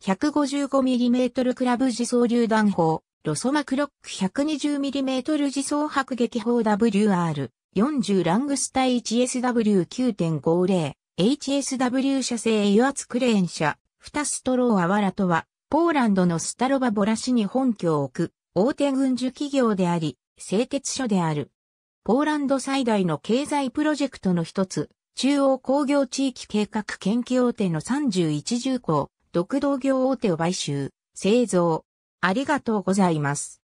155mm クラブ自走榴弾砲、ロソマクロック 120mm 自走迫撃砲 WR40 ラングス対 1SW9.50、HSW 射精油圧クレーン車、フタストローアワラとは、ポーランドのスタロバボラ市に本拠を置く、大手軍需企業であり、製鉄所である。ポーランド最大の経済プロジェクトの一つ、中央工業地域計画研究大手の31重工、独同業大手を買収、製造。ありがとうございます。